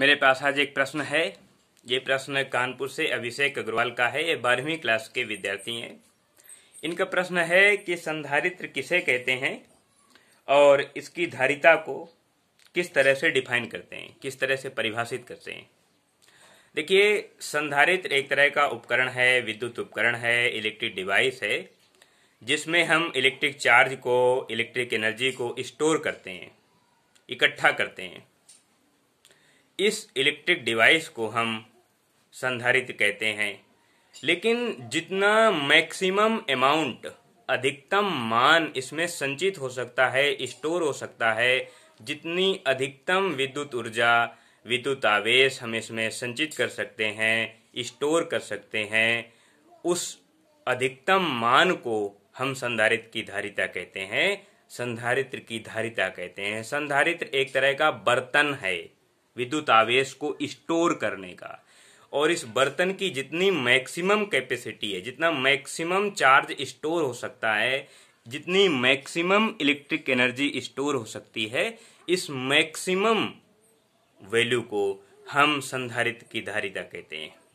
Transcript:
मेरे पास आज एक प्रश्न है ये प्रश्न कानपुर से अभिषेक अग्रवाल का है ये बारहवीं क्लास के विद्यार्थी हैं इनका प्रश्न है कि संधारित्र किसे कहते हैं और इसकी धारिता को किस तरह से डिफाइन करते हैं किस तरह से परिभाषित करते हैं देखिए संधारित्र एक तरह का उपकरण है विद्युत उपकरण है इलेक्ट्रिक डिवाइस है जिसमें हम इलेक्ट्रिक चार्ज को इलेक्ट्रिक एनर्जी को स्टोर करते हैं इकट्ठा करते हैं इस इलेक्ट्रिक डिवाइस को हम संधारित्र कहते हैं लेकिन जितना मैक्सिमम अमाउंट अधिकतम मान इसमें संचित हो सकता है स्टोर हो सकता है जितनी अधिकतम विद्युत ऊर्जा विद्युत आवेश हम इसमें संचित कर सकते हैं स्टोर कर सकते हैं उस अधिकतम मान को हम संधारित्र की धारिता कहते हैं संधारित्र की धारिता कहते हैं संधारित्र एक तरह का बर्तन है विद्युत आवेश को स्टोर करने का और इस बर्तन की जितनी मैक्सिमम कैपेसिटी है जितना मैक्सिमम चार्ज स्टोर हो सकता है जितनी मैक्सिमम इलेक्ट्रिक एनर्जी स्टोर हो सकती है इस मैक्सिमम वैल्यू को हम संधारित की धारिता कहते हैं